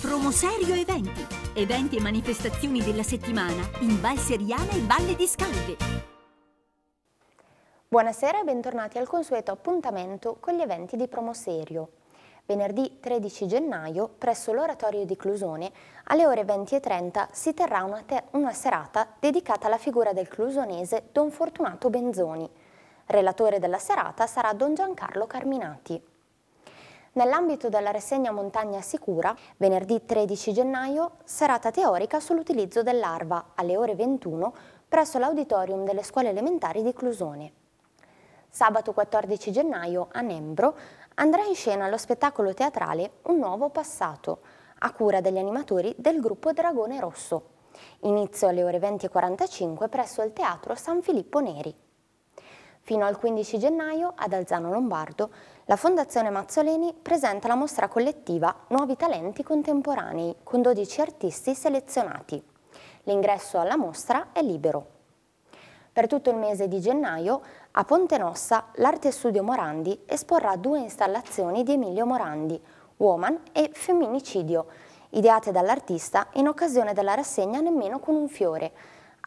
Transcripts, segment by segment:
Promoserio Eventi. Eventi e manifestazioni della settimana in Val Seriana e Valle di Scalvi. Buonasera e bentornati al consueto appuntamento con gli eventi di Promoserio. Venerdì 13 gennaio, presso l'Oratorio di Clusone, alle ore 20.30 si terrà una, te una serata dedicata alla figura del clusonese Don Fortunato Benzoni. Relatore della serata sarà Don Giancarlo Carminati nell'ambito della rassegna Montagna Sicura, venerdì 13 gennaio, serata teorica sull'utilizzo dell'arva alle ore 21 presso l'auditorium delle scuole elementari di Clusone. Sabato 14 gennaio a Nembro andrà in scena lo spettacolo teatrale Un nuovo passato, a cura degli animatori del gruppo Dragone Rosso. Inizio alle ore 20.45 presso il Teatro San Filippo Neri. Fino al 15 gennaio ad Alzano Lombardo la Fondazione Mazzoleni presenta la mostra collettiva Nuovi talenti contemporanei con 12 artisti selezionati. L'ingresso alla mostra è libero. Per tutto il mese di gennaio a Ponte Nossa l'Arte Studio Morandi esporrà due installazioni di Emilio Morandi, Woman e Femminicidio, ideate dall'artista in occasione della rassegna Nemmeno con un fiore,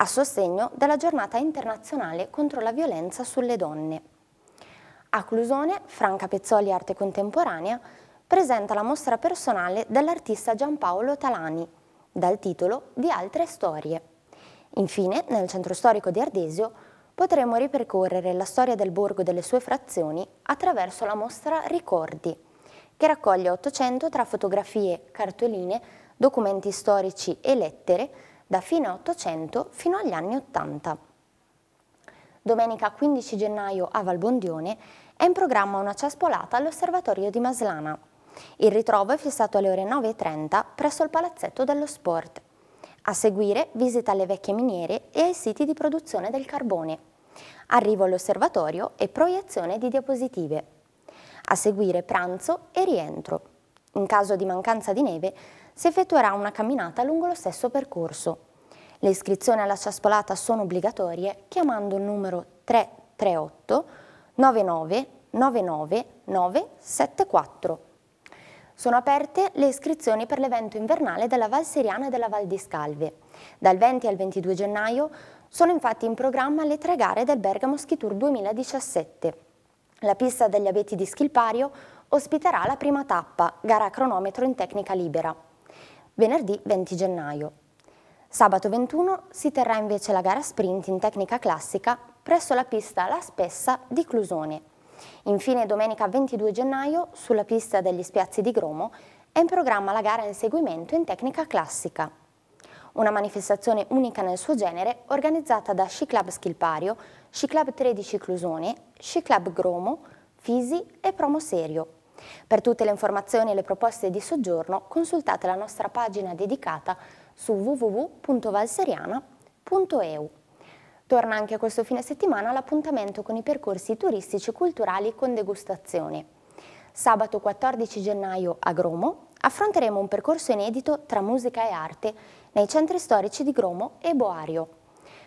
a sostegno della giornata internazionale contro la violenza sulle donne. A Clusone, Franca Pezzoli Arte Contemporanea presenta la mostra personale dell'artista Giampaolo Talani, dal titolo Di altre storie. Infine, nel centro storico di Ardesio, potremo ripercorrere la storia del borgo e delle sue frazioni attraverso la mostra Ricordi, che raccoglie 800 tra fotografie, cartoline, documenti storici e lettere da fine 800 fino agli anni 80. Domenica 15 gennaio a Valbondione è in programma una ciaspolata all'Osservatorio di Maslana. Il ritrovo è fissato alle ore 9.30 presso il Palazzetto dello Sport. A seguire visita alle vecchie miniere e ai siti di produzione del carbone. Arrivo all'osservatorio e proiezione di diapositive. A seguire pranzo e rientro. In caso di mancanza di neve si effettuerà una camminata lungo lo stesso percorso. Le iscrizioni alla ciaspolata sono obbligatorie chiamando il numero 338 99 99 974. Sono aperte le iscrizioni per l'evento invernale della Val Seriana e della Val di Scalve. Dal 20 al 22 gennaio sono infatti in programma le tre gare del Bergamo Ski Tour 2017. La pista degli abeti di Schilpario ospiterà la prima tappa, gara cronometro in tecnica libera venerdì 20 gennaio. Sabato 21 si terrà invece la gara sprint in tecnica classica presso la pista La Spessa di Clusone. Infine domenica 22 gennaio sulla pista degli Spiazzi di Gromo è in programma la gara in seguimento in tecnica classica. Una manifestazione unica nel suo genere organizzata da Sci Club Schilpario, Sci Club 13 Clusone, Sci Club Gromo, Fisi e Promo Serio. Per tutte le informazioni e le proposte di soggiorno consultate la nostra pagina dedicata su www.valseriana.eu. Torna anche questo fine settimana l'appuntamento con i percorsi turistici e culturali con degustazione. Sabato 14 gennaio a Gromo affronteremo un percorso inedito tra musica e arte nei centri storici di Gromo e Boario.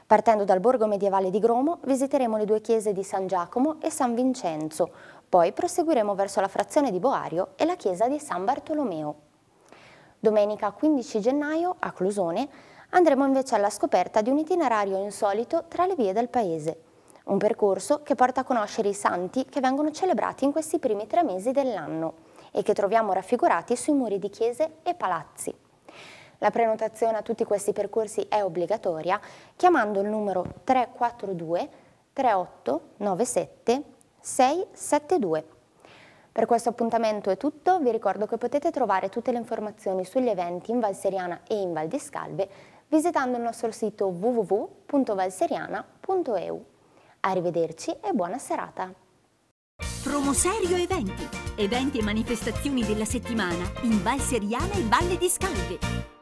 Partendo dal borgo medievale di Gromo visiteremo le due chiese di San Giacomo e San Vincenzo, poi proseguiremo verso la frazione di Boario e la chiesa di San Bartolomeo. Domenica 15 gennaio, a Clusone, andremo invece alla scoperta di un itinerario insolito tra le vie del paese. Un percorso che porta a conoscere i santi che vengono celebrati in questi primi tre mesi dell'anno e che troviamo raffigurati sui muri di chiese e palazzi. La prenotazione a tutti questi percorsi è obbligatoria chiamando il numero 342 3897 672. Per questo appuntamento è tutto, vi ricordo che potete trovare tutte le informazioni sugli eventi in Val Seriana e in Val di Scalve visitando il nostro sito www.valseriana.eu. Arrivederci e buona serata! Promoserio Eventi, eventi e manifestazioni della settimana in Val Seriana e Valle di Scalve.